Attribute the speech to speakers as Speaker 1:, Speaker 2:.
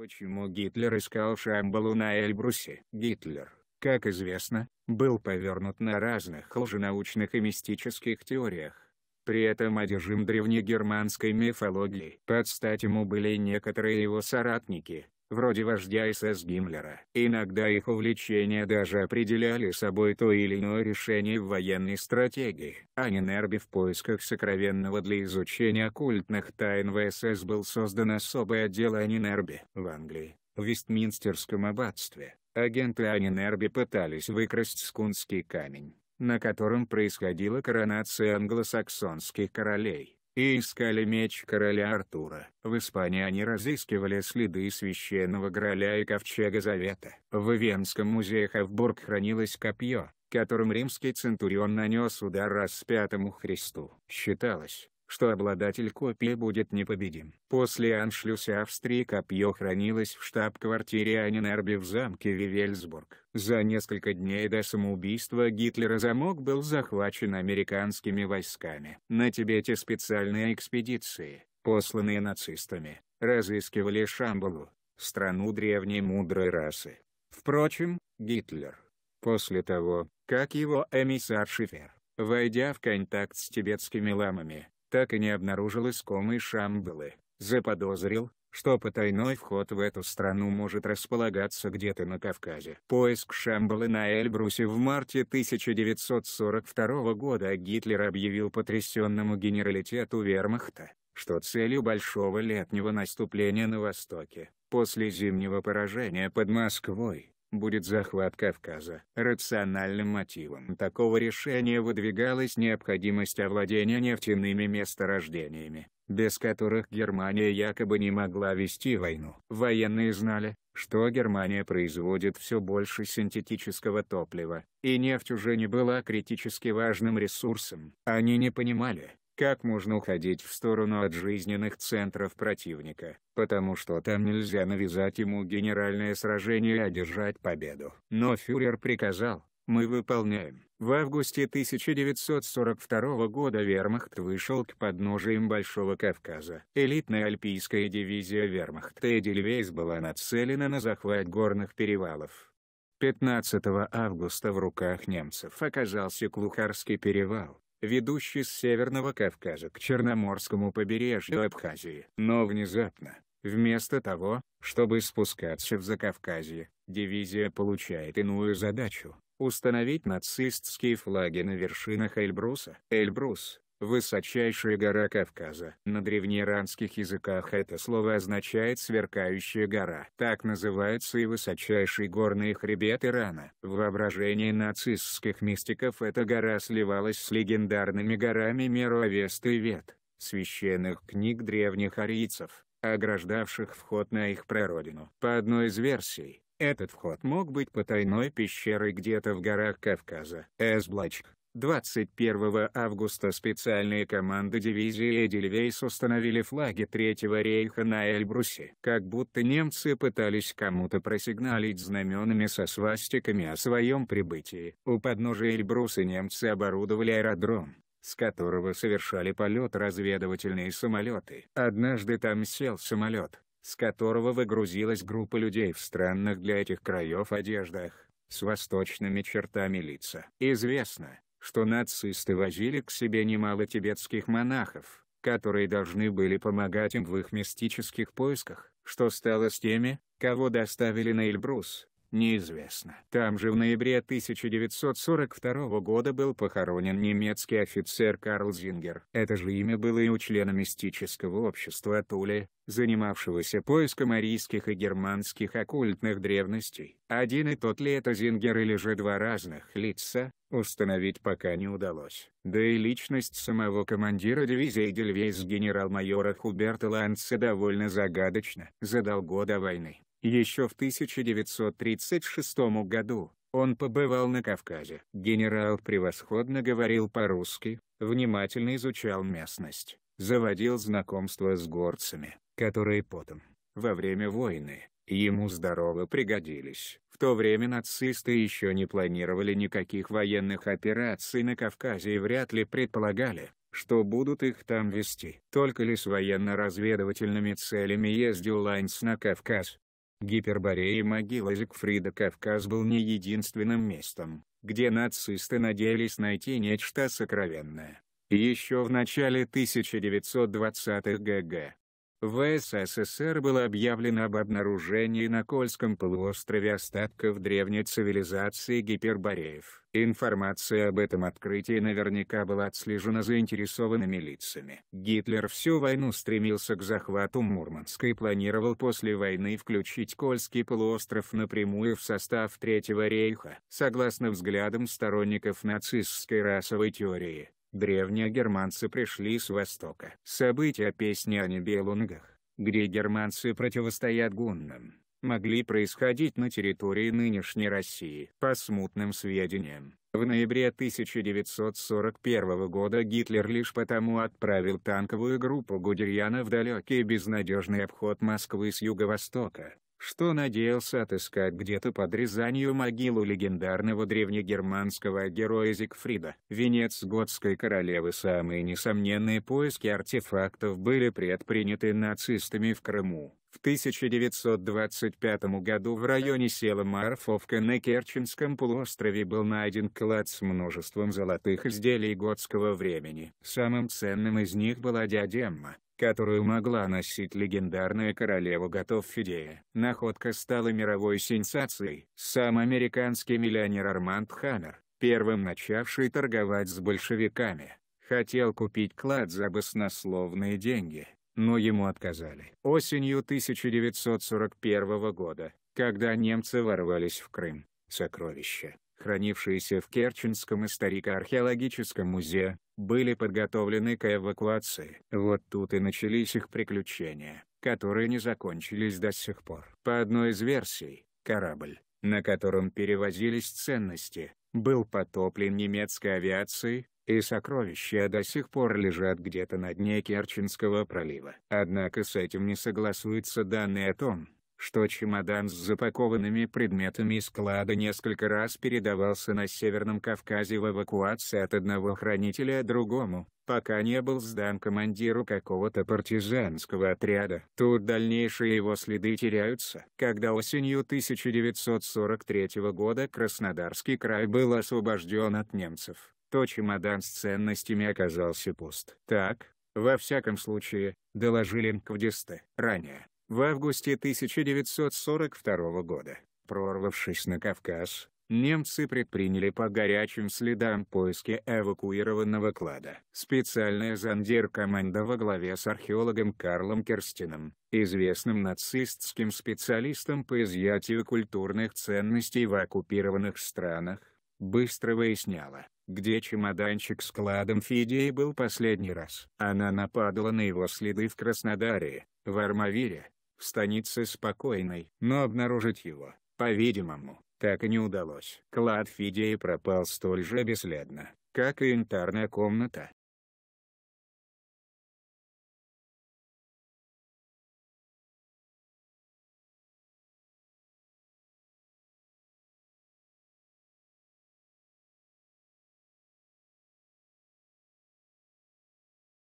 Speaker 1: Почему Гитлер искал Шамбалу на Эльбрусе? Гитлер, как известно, был повернут на разных лженаучных и мистических теориях. При этом одержим древнегерманской мифологией. Под стать ему были некоторые его соратники, вроде вождя СС Гиммлера. Иногда их увлечения даже определяли собой то или иное решение в военной стратегии. Анинерби в поисках сокровенного для изучения оккультных тайн в СС был создан особый отдел Анинерби в Англии, в Вестминстерском аббатстве. Агенты Анинерби пытались выкрасть скунский камень на котором происходила коронация англосаксонских королей и искали меч короля Артура. В Испании они разыскивали следы священного Граля и Ковчега Завета. В венском музее Хавбург хранилось копье, которым римский центурион нанес удар распятому Христу. Считалось, что обладатель копии будет непобедим. После аншлюса Австрии копье хранилось в штаб-квартире Анинерби в замке Вивельсбург. За несколько дней до самоубийства Гитлера замок был захвачен американскими войсками. На Тибете специальные экспедиции, посланные нацистами, разыскивали Шамбалу, страну древней мудрой расы. Впрочем, Гитлер, после того, как его эмиссар Шифер, войдя в контакт с тибетскими ламами, так и не обнаружил искомой Шамбалы, заподозрил, что потайной вход в эту страну может располагаться где-то на Кавказе. Поиск Шамбалы на Эльбрусе в марте 1942 года Гитлер объявил потрясенному генералитету вермахта, что целью большого летнего наступления на Востоке, после зимнего поражения под Москвой, будет захват Кавказа. Рациональным мотивом такого решения выдвигалась необходимость овладения нефтяными месторождениями, без которых Германия якобы не могла вести войну. Военные знали, что Германия производит все больше синтетического топлива, и нефть уже не была критически важным ресурсом. Они не понимали, как можно уходить в сторону от жизненных центров противника, потому что там нельзя навязать ему генеральное сражение и одержать победу. Но фюрер приказал, мы выполняем. В августе 1942 года вермахт вышел к подножиям Большого Кавказа. Элитная альпийская дивизия вермахта Эдельвейс была нацелена на захват горных перевалов. 15 августа в руках немцев оказался Клухарский перевал, ведущий с Северного Кавказа к Черноморскому побережью Абхазии. Но внезапно, вместо того, чтобы спускаться в Закавказье, дивизия получает иную задачу – установить нацистские флаги на вершинах Эльбруса. Эльбрус Высочайшая гора Кавказа. На древнеиранских языках это слово означает «сверкающая гора». Так называется и высочайший горный хребет Ирана. В воображении нацистских мистиков эта гора сливалась с легендарными горами Меровест и Вет, священных книг древних арийцев, ограждавших вход на их прародину. По одной из версий, этот вход мог быть потайной пещерой где-то в горах Кавказа. Эсблачк 21 августа специальные команды дивизии Эдельвейс установили флаги Третьего рейха на Эльбрусе. Как будто немцы пытались кому-то просигналить знаменами со свастиками о своем прибытии. У подножия Эльбруса немцы оборудовали аэродром с которого совершали полет разведывательные самолеты. Однажды там сел самолет, с которого выгрузилась группа людей в странных для этих краев одеждах, с восточными чертами лица. Известно, что нацисты возили к себе немало тибетских монахов, которые должны были помогать им в их мистических поисках. Что стало с теми, кого доставили на Эльбрус, неизвестно. Там же в ноябре 1942 года был похоронен немецкий офицер Карл Зингер. Это же имя было и у члена мистического общества Туле, занимавшегося поиском арийских и германских оккультных древностей. Один и тот ли это Зингер или же два разных лица, установить пока не удалось. Да и личность самого командира дивизии Дельвейс генерал-майора Хуберта Ланса довольно загадочна. За полгода до войны, еще в 1936 году, он побывал на Кавказе. Генерал превосходно говорил по-русски, внимательно изучал местность, заводил знакомства с горцами, которые потом, во время войны, Ему здорово пригодились. В то время нацисты еще не планировали никаких военных операций на Кавказе и вряд ли предполагали, что будут их там вести. Только ли с военно-разведывательными целями ездил Лайнс на Кавказ. Гиперборея и могила Зигфрида Кавказ был не единственным местом, где нацисты надеялись найти нечто сокровенное. Еще в начале 1920-х г.г. В СССР было объявлено об обнаружении на Кольском полуострове остатков древней цивилизации гипербореев. Информация об этом открытии наверняка была отслежена заинтересованными лицами. Гитлер всю войну стремился к захвату Мурманска и планировал после войны включить Кольский полуостров напрямую в состав Третьего рейха. Согласно взглядам сторонников нацистской расовой теории, Древние германцы пришли с востока. События песни о небелунгах. где германцы противостоят гуннам, могли происходить на территории нынешней России. По смутным сведениям, в ноябре 1941 года Гитлер лишь потому отправил танковую группу Гудериана в далекий безнадежный обход Москвы с юго-востока, что надеялся отыскать где-то под Рязанью могилу легендарного древнегерманского героя Зигфрида. Венец готской королевы самые несомненные поиски артефактов были предприняты нацистами в Крыму. В 1925 году в районе села Марфовка на Керченском полуострове был найден клад с множеством золотых изделий готского времени. Самым ценным из них была диадема, которую могла носить легендарная королева готов Фидея. Находка стала мировой сенсацией. Сам американский миллионер Арманд Хаммер, первым начавший торговать с большевиками, хотел купить клад за баснословные деньги, но ему отказали. Осенью 1941 года, когда немцы ворвались в Крым, сокровища, хранившиеся в Керченском историко-археологическом музее, были подготовлены к эвакуации. Вот тут и начались их приключения, которые не закончились до сих пор. По одной из версий, корабль, на котором перевозились ценности, был потоплен немецкой авиацией, и сокровища до сих пор лежат где-то на дне Керченского пролива. Однако с этим не согласуются данные о том, что чемодан с запакованными предметами склада несколько раз передавался на Северном Кавказе в эвакуации от одного хранителя другому, пока не был сдан командиру какого-то партизанского отряда. Тут дальнейшие его следы теряются. Когда осенью 1943 года Краснодарский край был освобожден от немцев, то чемодан с ценностями оказался пуст. Так, во всяком случае, доложили МКВДисты. Ранее, в августе 1942 года, прорвавшись на Кавказ, немцы предприняли по горячим следам поиски эвакуированного клада. Специальная зондеркоманда во главе с археологом Карлом Керстином, известным нацистским специалистом по изъятию культурных ценностей в оккупированных странах, быстро выясняла, где чемоданчик с кладом Фидии был последний раз. Она нападала на его следы в Краснодаре, в Армавире, в станице Спокойной, но обнаружить его, по-видимому, так и не удалось. Клад Фидея пропал столь же бесследно, как и интарная комната.